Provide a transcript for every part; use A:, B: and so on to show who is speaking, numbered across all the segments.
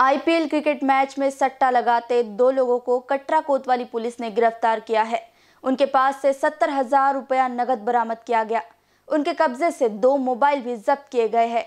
A: IPL cricket match में सट्टा लगाते दो लोगों को कटरा कोतवाली पुलिस ने गिरफ्तार किया है उनके पास से सत्तर हजार रुपया नकद बरामद किया गया उनके कब्जे से दो मोबाइल भी जब्त किए गए हैं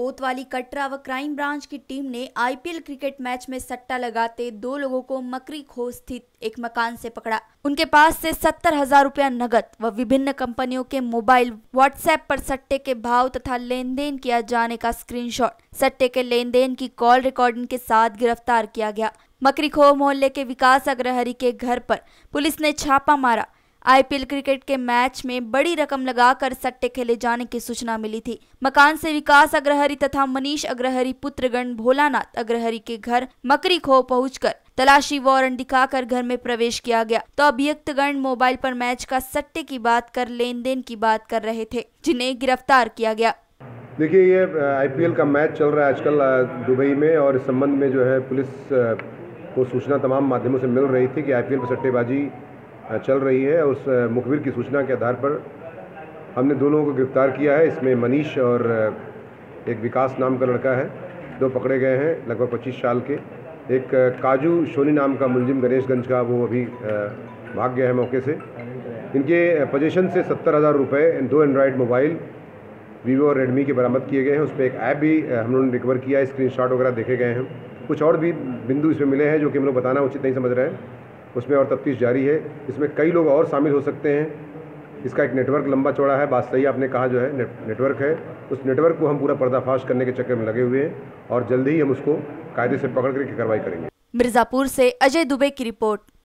A: कोतवाली कटरा व क्राइम ब्रांच की टीम ने आईपीएल क्रिकेट मैच में सट्टा लगाते दो लोगों को मकरी खो स्थित एक मकान से पकड़ा उनके पास से सत्तर हजार रूपया नगद व विभिन्न कंपनियों के मोबाइल व्हाट्सएप पर सट्टे के भाव तथा लेन देन किया जाने का स्क्रीनशॉट सट्टे के लेन देन की कॉल रिकॉर्डिंग के साथ गिरफ्तार किया गया मकरीखो मोहल्ले के विकास अग्रहरी के घर पर पुलिस ने छापा मारा आईपीएल क्रिकेट के मैच में बड़ी रकम लगाकर सट्टे खेले जाने की सूचना मिली थी मकान से विकास अग्रहरी तथा मनीष अग्रहरी पुत्रगण भोलानाथ अग्रहरी के घर मकरी खो पहुँच तलाशी वारंट दिखाकर घर में प्रवेश किया गया तो अभियुक्तगण मोबाइल पर मैच का सट्टे की बात कर लेन देन की बात कर रहे थे जिन्हें गिरफ्तार किया गया
B: देखिए ये आईपीएल का मैच चल रहा है आजकल दुबई में और इस संबंध में जो है पुलिस को सूचना तमाम माध्यमों से मिल रही थी कि आईपीएल पर सट्टेबाजी चल रही है उस मुखबिर की सूचना के आधार पर हमने दोनों को गिरफ़्तार किया है इसमें मनीष और एक विकास नाम का लड़का है दो पकड़े गए हैं लगभग 25 साल के एक काजू शोनी नाम का मुलजिम गणेशगंज का वो अभी भाग गया है मौके से इनके पोजेशन से सत्तर हज़ार रुपये दो एंड्रॉयड मोबाइल वीवो और रेडमी के बरामद किए गए हैं उस पर एक ऐप भी हम लोगों ने रिकवर किया है स्क्रीन वगैरह देखे गए हैं कुछ और भी बिंदु इसमें मिले हैं जो कि हम लोग बताना उचित नहीं समझ रहे हैं उसमें और तफ्तीश जारी है इसमें कई लोग और शामिल हो सकते हैं इसका एक नेटवर्क लंबा चौड़ा है बात सही आपने कहा जो है नेटवर्क है उस नेटवर्क को हम पूरा पर्दाफाश करने के चक्कर में लगे हुए हैं और जल्द ही हम उसको कायदे से पकड़ करके कार्रवाई करेंगे
A: मिर्ज़ापुर से अजय दुबे की रिपोर्ट